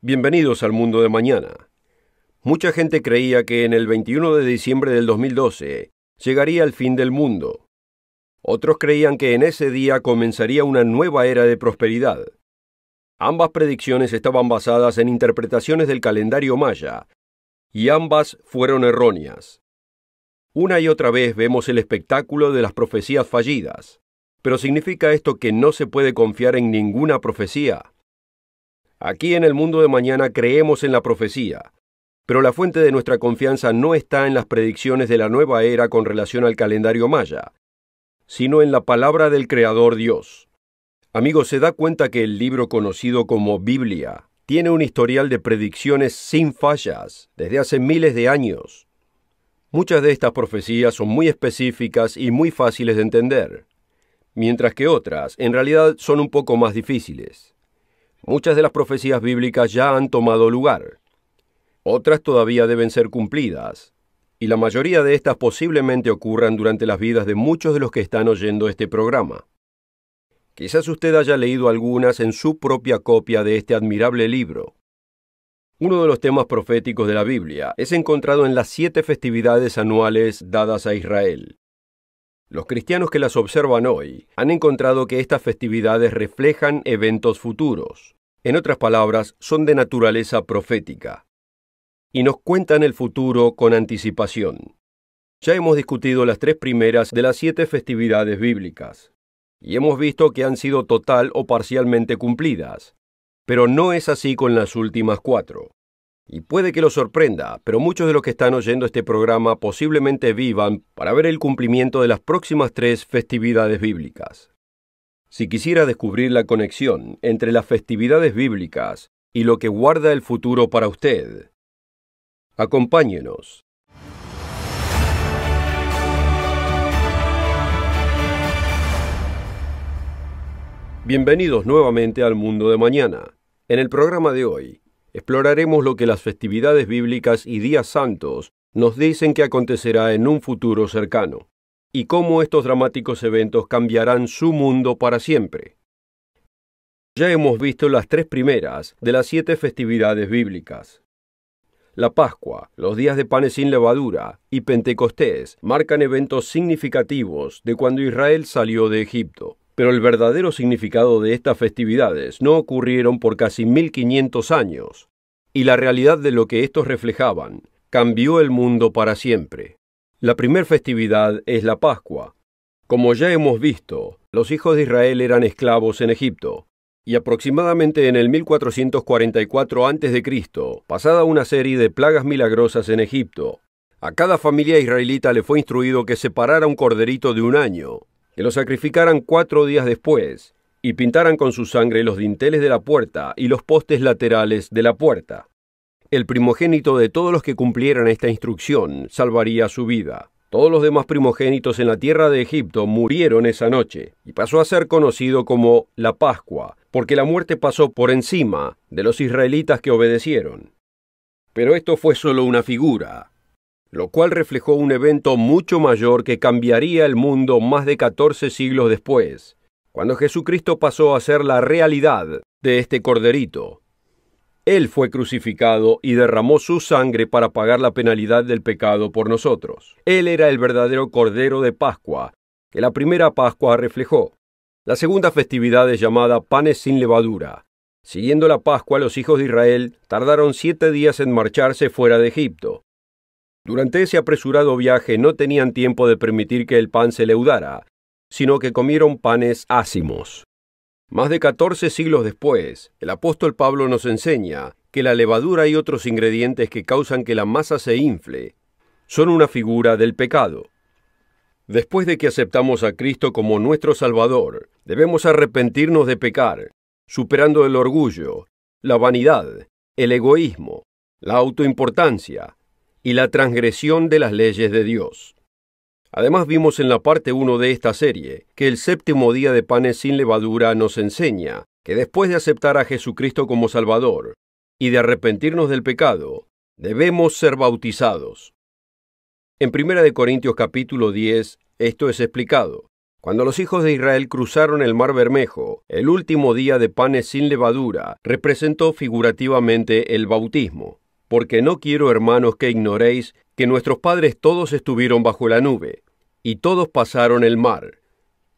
Bienvenidos al mundo de mañana. Mucha gente creía que en el 21 de diciembre del 2012 llegaría el fin del mundo. Otros creían que en ese día comenzaría una nueva era de prosperidad. Ambas predicciones estaban basadas en interpretaciones del calendario maya, y ambas fueron erróneas. Una y otra vez vemos el espectáculo de las profecías fallidas, pero ¿significa esto que no se puede confiar en ninguna profecía? Aquí en el mundo de mañana creemos en la profecía, pero la fuente de nuestra confianza no está en las predicciones de la nueva era con relación al calendario maya, sino en la palabra del Creador Dios. Amigos, se da cuenta que el libro conocido como Biblia tiene un historial de predicciones sin fallas desde hace miles de años. Muchas de estas profecías son muy específicas y muy fáciles de entender, mientras que otras en realidad son un poco más difíciles. Muchas de las profecías bíblicas ya han tomado lugar. Otras todavía deben ser cumplidas. Y la mayoría de estas posiblemente ocurran durante las vidas de muchos de los que están oyendo este programa. Quizás usted haya leído algunas en su propia copia de este admirable libro. Uno de los temas proféticos de la Biblia es encontrado en las siete festividades anuales dadas a Israel. Los cristianos que las observan hoy han encontrado que estas festividades reflejan eventos futuros. En otras palabras, son de naturaleza profética. Y nos cuentan el futuro con anticipación. Ya hemos discutido las tres primeras de las siete festividades bíblicas. Y hemos visto que han sido total o parcialmente cumplidas. Pero no es así con las últimas cuatro. Y puede que lo sorprenda, pero muchos de los que están oyendo este programa posiblemente vivan para ver el cumplimiento de las próximas tres festividades bíblicas. Si quisiera descubrir la conexión entre las festividades bíblicas y lo que guarda el futuro para usted, acompáñenos. Bienvenidos nuevamente al Mundo de Mañana. En el programa de hoy, exploraremos lo que las festividades bíblicas y días santos nos dicen que acontecerá en un futuro cercano, y cómo estos dramáticos eventos cambiarán su mundo para siempre. Ya hemos visto las tres primeras de las siete festividades bíblicas. La Pascua, los días de panes sin levadura y Pentecostés marcan eventos significativos de cuando Israel salió de Egipto. Pero el verdadero significado de estas festividades no ocurrieron por casi 1500 años, y la realidad de lo que estos reflejaban cambió el mundo para siempre. La primer festividad es la Pascua. Como ya hemos visto, los hijos de Israel eran esclavos en Egipto, y aproximadamente en el 1444 a.C., pasada una serie de plagas milagrosas en Egipto, a cada familia israelita le fue instruido que separara un corderito de un año, que lo sacrificaran cuatro días después, y pintaran con su sangre los dinteles de la puerta y los postes laterales de la puerta. El primogénito de todos los que cumplieran esta instrucción salvaría su vida. Todos los demás primogénitos en la tierra de Egipto murieron esa noche, y pasó a ser conocido como la Pascua, porque la muerte pasó por encima de los israelitas que obedecieron. Pero esto fue solo una figura, lo cual reflejó un evento mucho mayor que cambiaría el mundo más de 14 siglos después, cuando Jesucristo pasó a ser la realidad de este corderito. Él fue crucificado y derramó su sangre para pagar la penalidad del pecado por nosotros. Él era el verdadero Cordero de Pascua, que la primera Pascua reflejó. La segunda festividad es llamada Panes sin levadura. Siguiendo la Pascua, los hijos de Israel tardaron siete días en marcharse fuera de Egipto. Durante ese apresurado viaje no tenían tiempo de permitir que el pan se leudara, sino que comieron panes ácimos. Más de 14 siglos después, el apóstol Pablo nos enseña que la levadura y otros ingredientes que causan que la masa se infle son una figura del pecado. Después de que aceptamos a Cristo como nuestro Salvador, debemos arrepentirnos de pecar, superando el orgullo, la vanidad, el egoísmo, la autoimportancia y la transgresión de las leyes de Dios. Además vimos en la parte 1 de esta serie que el séptimo día de panes sin levadura nos enseña que después de aceptar a Jesucristo como Salvador y de arrepentirnos del pecado, debemos ser bautizados. En 1 Corintios capítulo 10 esto es explicado. Cuando los hijos de Israel cruzaron el mar Bermejo, el último día de panes sin levadura representó figurativamente el bautismo porque no quiero, hermanos, que ignoréis que nuestros padres todos estuvieron bajo la nube, y todos pasaron el mar.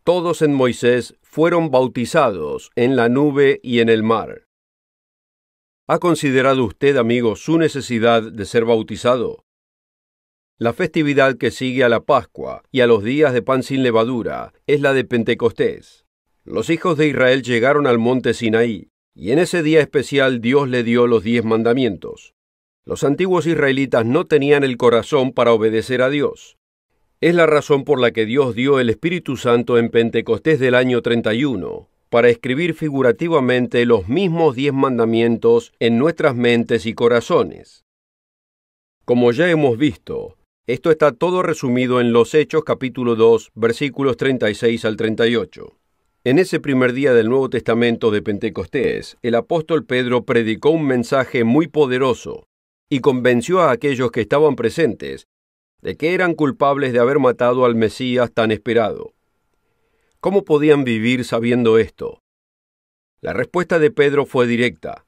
Todos en Moisés fueron bautizados en la nube y en el mar. ¿Ha considerado usted, amigo, su necesidad de ser bautizado? La festividad que sigue a la Pascua y a los días de pan sin levadura es la de Pentecostés. Los hijos de Israel llegaron al monte Sinaí, y en ese día especial Dios le dio los diez mandamientos. Los antiguos israelitas no tenían el corazón para obedecer a Dios. Es la razón por la que Dios dio el Espíritu Santo en Pentecostés del año 31, para escribir figurativamente los mismos diez mandamientos en nuestras mentes y corazones. Como ya hemos visto, esto está todo resumido en los Hechos capítulo 2, versículos 36 al 38. En ese primer día del Nuevo Testamento de Pentecostés, el apóstol Pedro predicó un mensaje muy poderoso, y convenció a aquellos que estaban presentes de que eran culpables de haber matado al Mesías tan esperado. ¿Cómo podían vivir sabiendo esto? La respuesta de Pedro fue directa.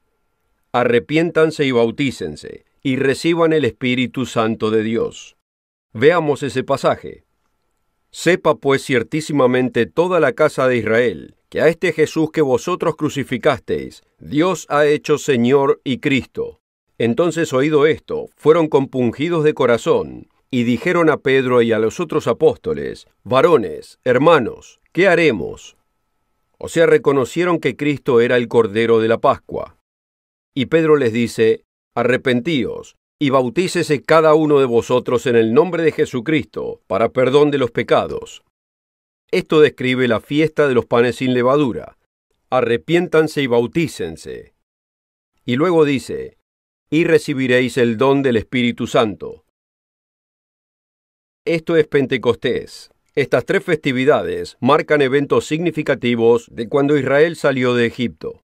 Arrepiéntanse y bautícense, y reciban el Espíritu Santo de Dios. Veamos ese pasaje. Sepa pues ciertísimamente toda la casa de Israel, que a este Jesús que vosotros crucificasteis, Dios ha hecho Señor y Cristo. Entonces oído esto, fueron compungidos de corazón, y dijeron a Pedro y a los otros apóstoles, varones, hermanos, ¿qué haremos? O sea, reconocieron que Cristo era el Cordero de la Pascua. Y Pedro les dice, arrepentíos y bautícese cada uno de vosotros en el nombre de Jesucristo, para perdón de los pecados. Esto describe la fiesta de los panes sin levadura. Arrepiéntanse y bautícense. Y luego dice, y recibiréis el don del Espíritu Santo. Esto es Pentecostés. Estas tres festividades marcan eventos significativos de cuando Israel salió de Egipto.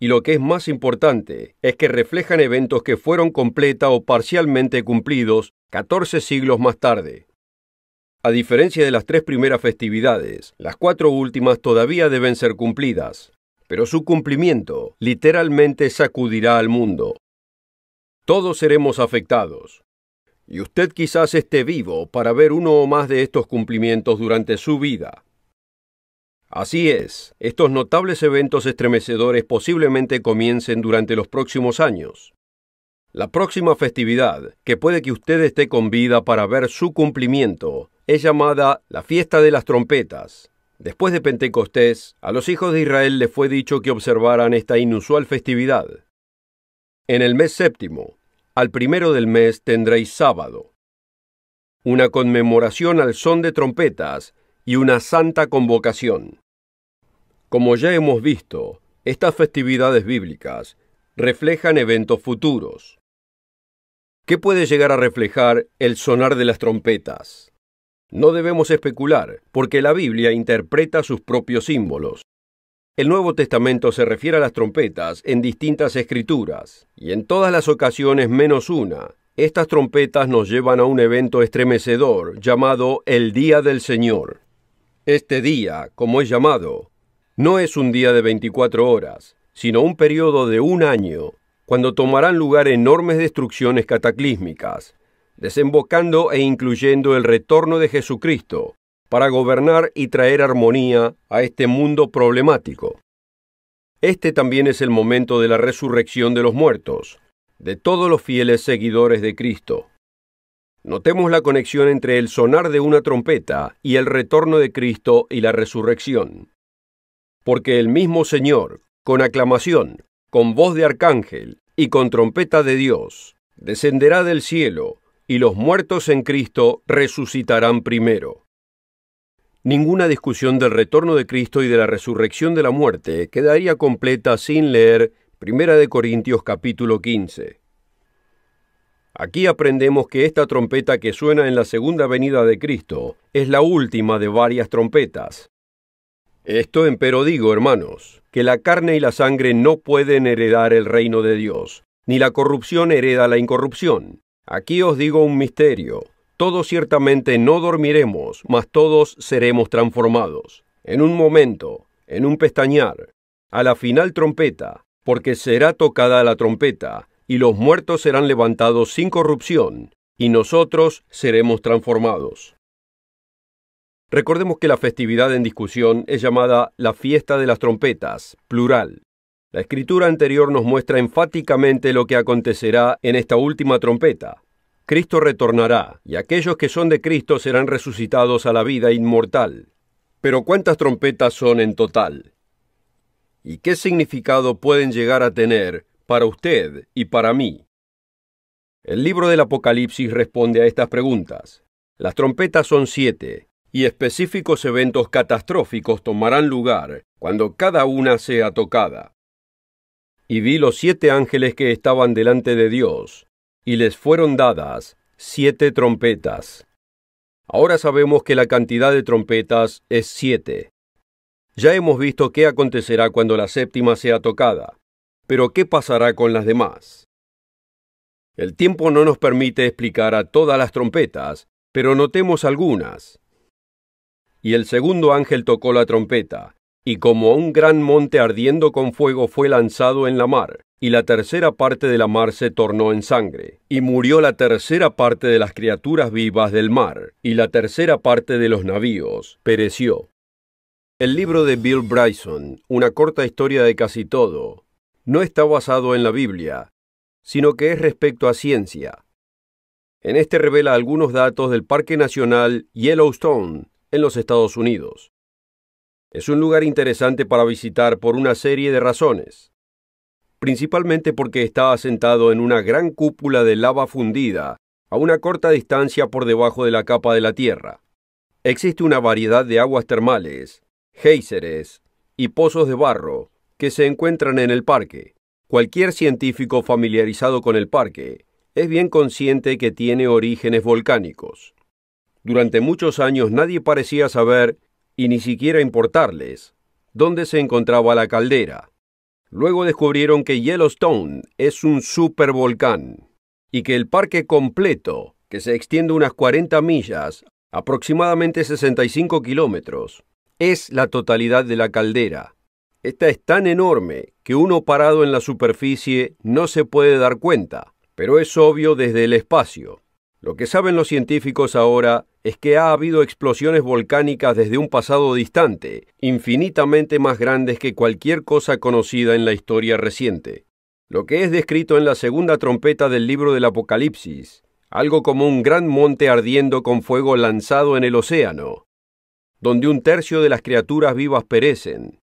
Y lo que es más importante es que reflejan eventos que fueron completa o parcialmente cumplidos 14 siglos más tarde. A diferencia de las tres primeras festividades, las cuatro últimas todavía deben ser cumplidas, pero su cumplimiento literalmente sacudirá al mundo. Todos seremos afectados. Y usted quizás esté vivo para ver uno o más de estos cumplimientos durante su vida. Así es, estos notables eventos estremecedores posiblemente comiencen durante los próximos años. La próxima festividad, que puede que usted esté con vida para ver su cumplimiento, es llamada la fiesta de las trompetas. Después de Pentecostés, a los hijos de Israel les fue dicho que observaran esta inusual festividad. En el mes séptimo, al primero del mes tendréis sábado, una conmemoración al son de trompetas y una santa convocación. Como ya hemos visto, estas festividades bíblicas reflejan eventos futuros. ¿Qué puede llegar a reflejar el sonar de las trompetas? No debemos especular, porque la Biblia interpreta sus propios símbolos. El Nuevo Testamento se refiere a las trompetas en distintas escrituras, y en todas las ocasiones menos una, estas trompetas nos llevan a un evento estremecedor llamado el Día del Señor. Este día, como es llamado, no es un día de 24 horas, sino un periodo de un año, cuando tomarán lugar enormes destrucciones cataclísmicas, desembocando e incluyendo el retorno de Jesucristo, para gobernar y traer armonía a este mundo problemático. Este también es el momento de la resurrección de los muertos, de todos los fieles seguidores de Cristo. Notemos la conexión entre el sonar de una trompeta y el retorno de Cristo y la resurrección. Porque el mismo Señor, con aclamación, con voz de arcángel y con trompeta de Dios, descenderá del cielo, y los muertos en Cristo resucitarán primero ninguna discusión del retorno de Cristo y de la resurrección de la muerte quedaría completa sin leer 1 Corintios capítulo 15. Aquí aprendemos que esta trompeta que suena en la segunda venida de Cristo es la última de varias trompetas. Esto empero digo, hermanos, que la carne y la sangre no pueden heredar el reino de Dios, ni la corrupción hereda la incorrupción. Aquí os digo un misterio. Todos ciertamente no dormiremos, mas todos seremos transformados, en un momento, en un pestañear, a la final trompeta, porque será tocada la trompeta, y los muertos serán levantados sin corrupción, y nosotros seremos transformados. Recordemos que la festividad en discusión es llamada la fiesta de las trompetas, plural. La escritura anterior nos muestra enfáticamente lo que acontecerá en esta última trompeta, Cristo retornará, y aquellos que son de Cristo serán resucitados a la vida inmortal. Pero ¿cuántas trompetas son en total? ¿Y qué significado pueden llegar a tener para usted y para mí? El libro del Apocalipsis responde a estas preguntas. Las trompetas son siete, y específicos eventos catastróficos tomarán lugar cuando cada una sea tocada. Y vi los siete ángeles que estaban delante de Dios, y les fueron dadas siete trompetas. Ahora sabemos que la cantidad de trompetas es siete. Ya hemos visto qué acontecerá cuando la séptima sea tocada, pero ¿qué pasará con las demás? El tiempo no nos permite explicar a todas las trompetas, pero notemos algunas. Y el segundo ángel tocó la trompeta, y como un gran monte ardiendo con fuego fue lanzado en la mar, y la tercera parte de la mar se tornó en sangre, y murió la tercera parte de las criaturas vivas del mar, y la tercera parte de los navíos pereció. El libro de Bill Bryson, Una corta historia de casi todo, no está basado en la Biblia, sino que es respecto a ciencia. En este revela algunos datos del Parque Nacional Yellowstone en los Estados Unidos. Es un lugar interesante para visitar por una serie de razones. Principalmente porque está asentado en una gran cúpula de lava fundida, a una corta distancia por debajo de la capa de la Tierra. Existe una variedad de aguas termales, géiseres y pozos de barro que se encuentran en el parque. Cualquier científico familiarizado con el parque es bien consciente que tiene orígenes volcánicos. Durante muchos años nadie parecía saber y ni siquiera importarles dónde se encontraba la caldera. Luego descubrieron que Yellowstone es un supervolcán y que el parque completo, que se extiende unas 40 millas, aproximadamente 65 kilómetros, es la totalidad de la caldera. Esta es tan enorme que uno parado en la superficie no se puede dar cuenta, pero es obvio desde el espacio. Lo que saben los científicos ahora es que ha habido explosiones volcánicas desde un pasado distante, infinitamente más grandes que cualquier cosa conocida en la historia reciente. Lo que es descrito en la segunda trompeta del libro del Apocalipsis, algo como un gran monte ardiendo con fuego lanzado en el océano, donde un tercio de las criaturas vivas perecen,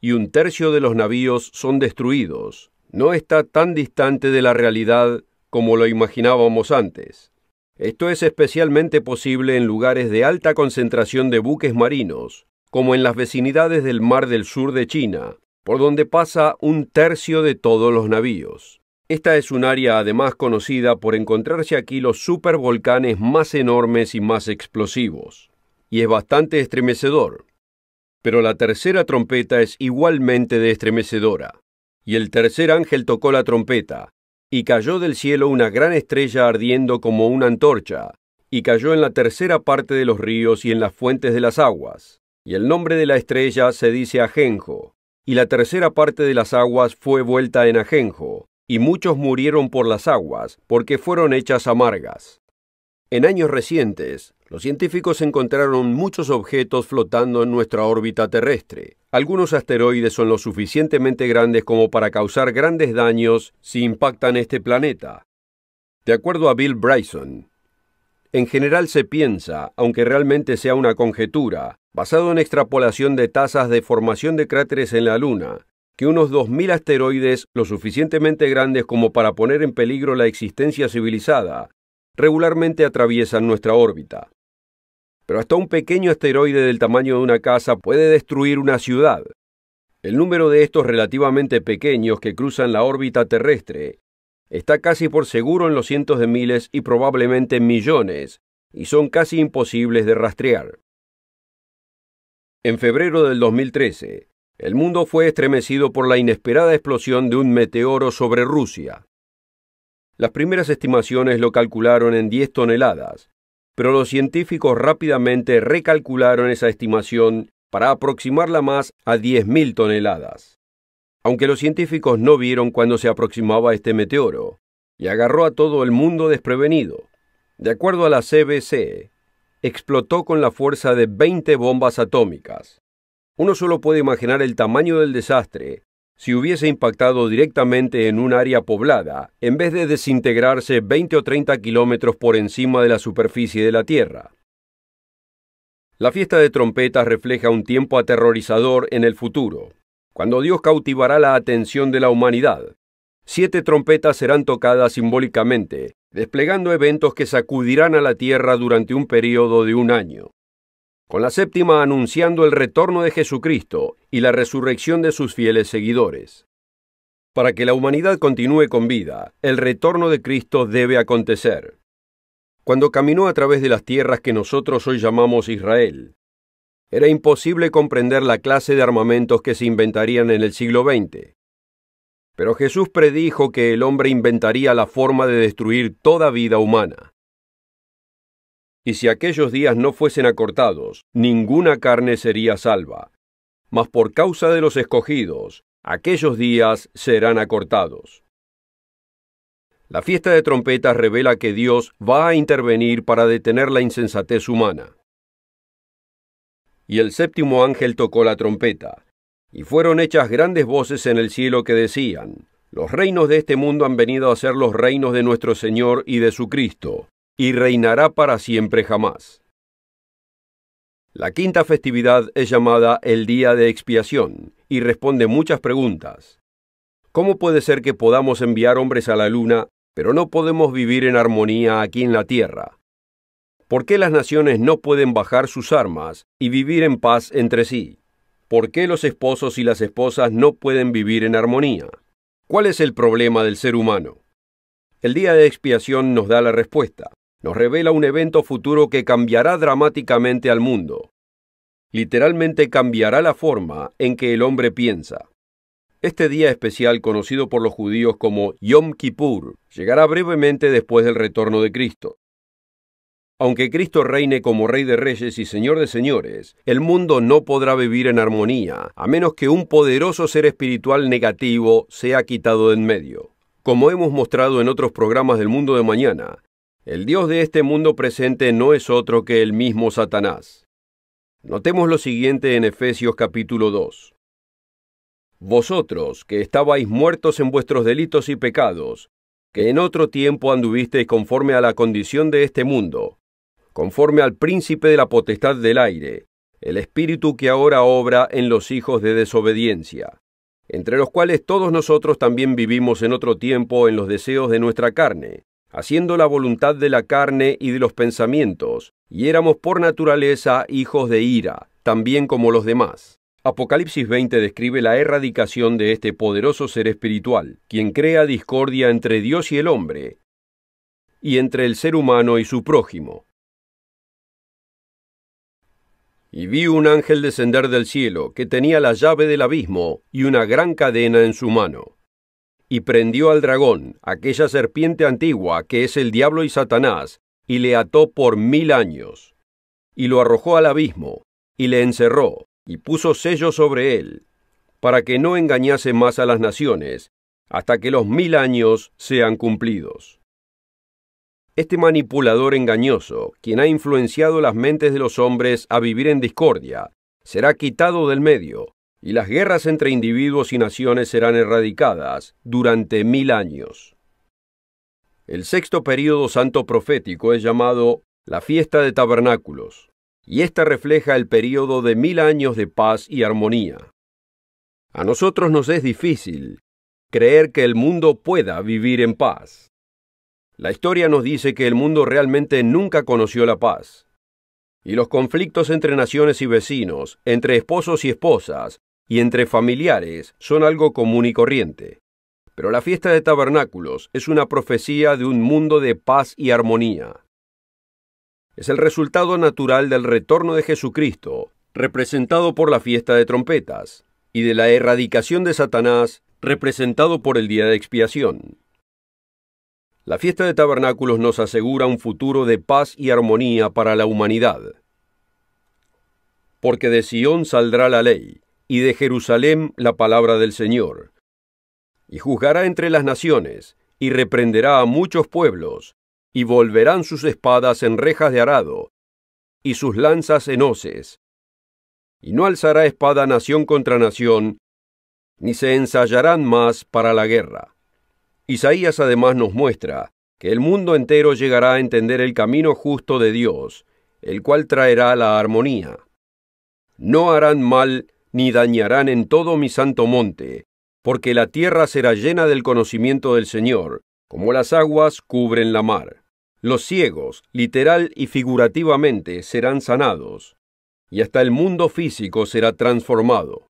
y un tercio de los navíos son destruidos, no está tan distante de la realidad como lo imaginábamos antes. Esto es especialmente posible en lugares de alta concentración de buques marinos, como en las vecindades del Mar del Sur de China, por donde pasa un tercio de todos los navíos. Esta es un área además conocida por encontrarse aquí los supervolcanes más enormes y más explosivos, y es bastante estremecedor. Pero la tercera trompeta es igualmente de estremecedora, y el tercer ángel tocó la trompeta, y cayó del cielo una gran estrella ardiendo como una antorcha, y cayó en la tercera parte de los ríos y en las fuentes de las aguas. Y el nombre de la estrella se dice Ajenjo, y la tercera parte de las aguas fue vuelta en Ajenjo, y muchos murieron por las aguas, porque fueron hechas amargas. En años recientes, los científicos encontraron muchos objetos flotando en nuestra órbita terrestre. Algunos asteroides son lo suficientemente grandes como para causar grandes daños si impactan este planeta. De acuerdo a Bill Bryson, en general se piensa, aunque realmente sea una conjetura, basado en extrapolación de tasas de formación de cráteres en la Luna, que unos 2.000 asteroides lo suficientemente grandes como para poner en peligro la existencia civilizada regularmente atraviesan nuestra órbita. Pero hasta un pequeño asteroide del tamaño de una casa puede destruir una ciudad. El número de estos relativamente pequeños que cruzan la órbita terrestre está casi por seguro en los cientos de miles y probablemente millones, y son casi imposibles de rastrear. En febrero del 2013, el mundo fue estremecido por la inesperada explosión de un meteoro sobre Rusia. Las primeras estimaciones lo calcularon en 10 toneladas, pero los científicos rápidamente recalcularon esa estimación para aproximarla más a 10.000 toneladas. Aunque los científicos no vieron cuándo se aproximaba este meteoro, y agarró a todo el mundo desprevenido. De acuerdo a la CBC, explotó con la fuerza de 20 bombas atómicas. Uno solo puede imaginar el tamaño del desastre si hubiese impactado directamente en un área poblada, en vez de desintegrarse 20 o 30 kilómetros por encima de la superficie de la Tierra. La fiesta de trompetas refleja un tiempo aterrorizador en el futuro, cuando Dios cautivará la atención de la humanidad. Siete trompetas serán tocadas simbólicamente, desplegando eventos que sacudirán a la Tierra durante un período de un año con la séptima anunciando el retorno de Jesucristo y la resurrección de sus fieles seguidores. Para que la humanidad continúe con vida, el retorno de Cristo debe acontecer. Cuando caminó a través de las tierras que nosotros hoy llamamos Israel, era imposible comprender la clase de armamentos que se inventarían en el siglo XX. Pero Jesús predijo que el hombre inventaría la forma de destruir toda vida humana y si aquellos días no fuesen acortados, ninguna carne sería salva. Mas por causa de los escogidos, aquellos días serán acortados. La fiesta de trompetas revela que Dios va a intervenir para detener la insensatez humana. Y el séptimo ángel tocó la trompeta, y fueron hechas grandes voces en el cielo que decían, Los reinos de este mundo han venido a ser los reinos de nuestro Señor y de su Cristo, y reinará para siempre jamás. La quinta festividad es llamada el Día de Expiación y responde muchas preguntas. ¿Cómo puede ser que podamos enviar hombres a la luna, pero no podemos vivir en armonía aquí en la Tierra? ¿Por qué las naciones no pueden bajar sus armas y vivir en paz entre sí? ¿Por qué los esposos y las esposas no pueden vivir en armonía? ¿Cuál es el problema del ser humano? El día de expiación nos da la respuesta nos revela un evento futuro que cambiará dramáticamente al mundo. Literalmente cambiará la forma en que el hombre piensa. Este día especial, conocido por los judíos como Yom Kippur, llegará brevemente después del retorno de Cristo. Aunque Cristo reine como Rey de Reyes y Señor de Señores, el mundo no podrá vivir en armonía, a menos que un poderoso ser espiritual negativo sea quitado de en medio. Como hemos mostrado en otros programas del mundo de mañana, el Dios de este mundo presente no es otro que el mismo Satanás. Notemos lo siguiente en Efesios capítulo 2. Vosotros, que estabais muertos en vuestros delitos y pecados, que en otro tiempo anduvisteis conforme a la condición de este mundo, conforme al príncipe de la potestad del aire, el espíritu que ahora obra en los hijos de desobediencia, entre los cuales todos nosotros también vivimos en otro tiempo en los deseos de nuestra carne haciendo la voluntad de la carne y de los pensamientos, y éramos por naturaleza hijos de ira, también como los demás. Apocalipsis 20 describe la erradicación de este poderoso ser espiritual, quien crea discordia entre Dios y el hombre, y entre el ser humano y su prójimo. Y vi un ángel descender del cielo, que tenía la llave del abismo y una gran cadena en su mano y prendió al dragón, aquella serpiente antigua que es el diablo y Satanás, y le ató por mil años, y lo arrojó al abismo, y le encerró, y puso sello sobre él, para que no engañase más a las naciones, hasta que los mil años sean cumplidos. Este manipulador engañoso, quien ha influenciado las mentes de los hombres a vivir en discordia, será quitado del medio, y las guerras entre individuos y naciones serán erradicadas durante mil años. El sexto período santo profético es llamado la fiesta de tabernáculos, y esta refleja el período de mil años de paz y armonía. A nosotros nos es difícil creer que el mundo pueda vivir en paz. La historia nos dice que el mundo realmente nunca conoció la paz, y los conflictos entre naciones y vecinos, entre esposos y esposas, y entre familiares son algo común y corriente. Pero la fiesta de tabernáculos es una profecía de un mundo de paz y armonía. Es el resultado natural del retorno de Jesucristo, representado por la fiesta de trompetas, y de la erradicación de Satanás, representado por el día de expiación. La fiesta de tabernáculos nos asegura un futuro de paz y armonía para la humanidad. Porque de Sión saldrá la ley, y de Jerusalén la palabra del Señor. Y juzgará entre las naciones, y reprenderá a muchos pueblos, y volverán sus espadas en rejas de arado, y sus lanzas en hoces. Y no alzará espada nación contra nación, ni se ensayarán más para la guerra. Isaías además nos muestra que el mundo entero llegará a entender el camino justo de Dios, el cual traerá la armonía. No harán mal ni dañarán en todo mi santo monte, porque la tierra será llena del conocimiento del Señor, como las aguas cubren la mar. Los ciegos, literal y figurativamente, serán sanados, y hasta el mundo físico será transformado.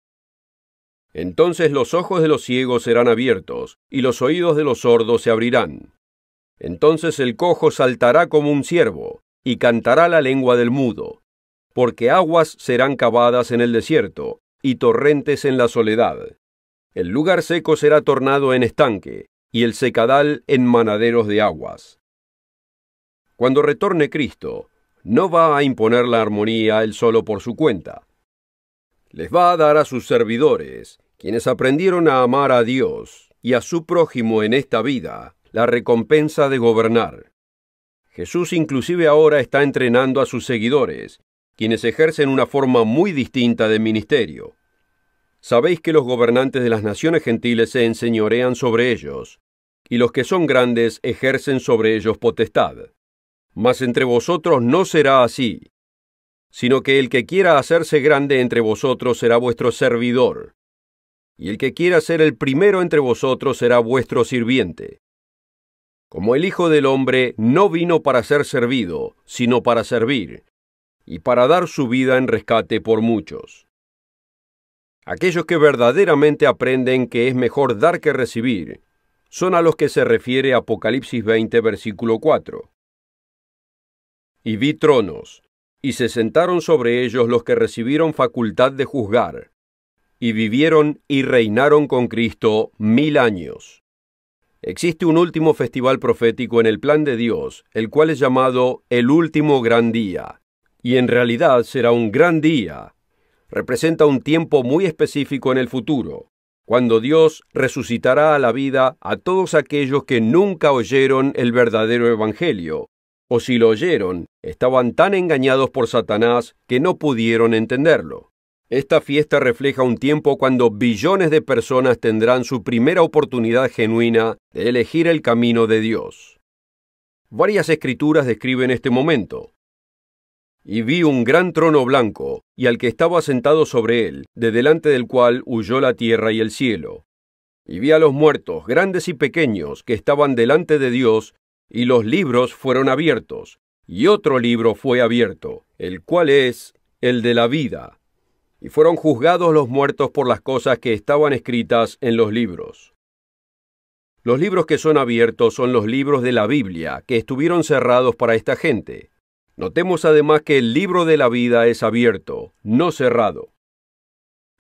Entonces los ojos de los ciegos serán abiertos, y los oídos de los sordos se abrirán. Entonces el cojo saltará como un ciervo, y cantará la lengua del mudo, porque aguas serán cavadas en el desierto, y torrentes en la soledad. El lugar seco será tornado en estanque, y el secadal en manaderos de aguas. Cuando retorne Cristo, no va a imponer la armonía él solo por su cuenta. Les va a dar a sus servidores, quienes aprendieron a amar a Dios y a su prójimo en esta vida, la recompensa de gobernar. Jesús inclusive ahora está entrenando a sus seguidores quienes ejercen una forma muy distinta de ministerio. Sabéis que los gobernantes de las naciones gentiles se enseñorean sobre ellos, y los que son grandes ejercen sobre ellos potestad. Mas entre vosotros no será así, sino que el que quiera hacerse grande entre vosotros será vuestro servidor, y el que quiera ser el primero entre vosotros será vuestro sirviente. Como el Hijo del Hombre no vino para ser servido, sino para servir, y para dar su vida en rescate por muchos. Aquellos que verdaderamente aprenden que es mejor dar que recibir son a los que se refiere Apocalipsis 20, versículo 4. Y vi tronos, y se sentaron sobre ellos los que recibieron facultad de juzgar, y vivieron y reinaron con Cristo mil años. Existe un último festival profético en el plan de Dios, el cual es llamado el último gran día y en realidad será un gran día. Representa un tiempo muy específico en el futuro, cuando Dios resucitará a la vida a todos aquellos que nunca oyeron el verdadero Evangelio, o si lo oyeron, estaban tan engañados por Satanás que no pudieron entenderlo. Esta fiesta refleja un tiempo cuando billones de personas tendrán su primera oportunidad genuina de elegir el camino de Dios. Varias escrituras describen este momento. Y vi un gran trono blanco, y al que estaba sentado sobre él, de delante del cual huyó la tierra y el cielo. Y vi a los muertos, grandes y pequeños, que estaban delante de Dios, y los libros fueron abiertos, y otro libro fue abierto, el cual es el de la vida. Y fueron juzgados los muertos por las cosas que estaban escritas en los libros. Los libros que son abiertos son los libros de la Biblia, que estuvieron cerrados para esta gente. Notemos además que el libro de la vida es abierto, no cerrado.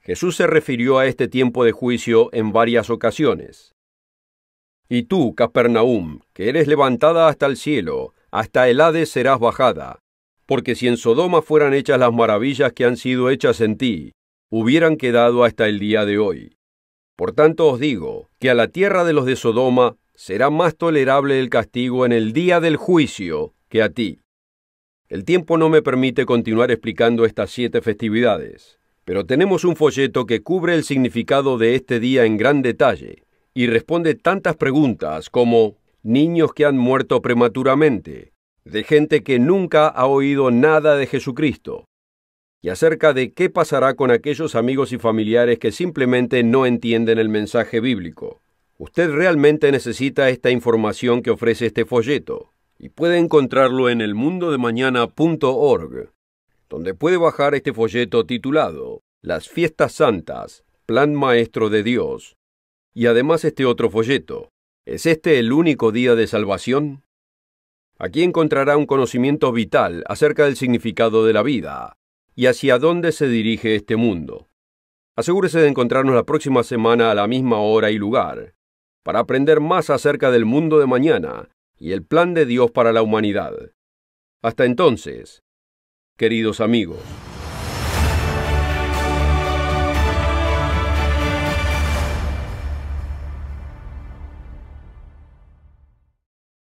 Jesús se refirió a este tiempo de juicio en varias ocasiones. Y tú, Capernaum, que eres levantada hasta el cielo, hasta el Hades serás bajada, porque si en Sodoma fueran hechas las maravillas que han sido hechas en ti, hubieran quedado hasta el día de hoy. Por tanto os digo que a la tierra de los de Sodoma será más tolerable el castigo en el día del juicio que a ti. El tiempo no me permite continuar explicando estas siete festividades, pero tenemos un folleto que cubre el significado de este día en gran detalle y responde tantas preguntas como niños que han muerto prematuramente, de gente que nunca ha oído nada de Jesucristo, y acerca de qué pasará con aquellos amigos y familiares que simplemente no entienden el mensaje bíblico. Usted realmente necesita esta información que ofrece este folleto y puede encontrarlo en elmundodemañana.org, donde puede bajar este folleto titulado Las Fiestas Santas, Plan Maestro de Dios, y además este otro folleto. ¿Es este el único día de salvación? Aquí encontrará un conocimiento vital acerca del significado de la vida y hacia dónde se dirige este mundo. Asegúrese de encontrarnos la próxima semana a la misma hora y lugar para aprender más acerca del mundo de mañana y el plan de Dios para la humanidad. Hasta entonces, queridos amigos.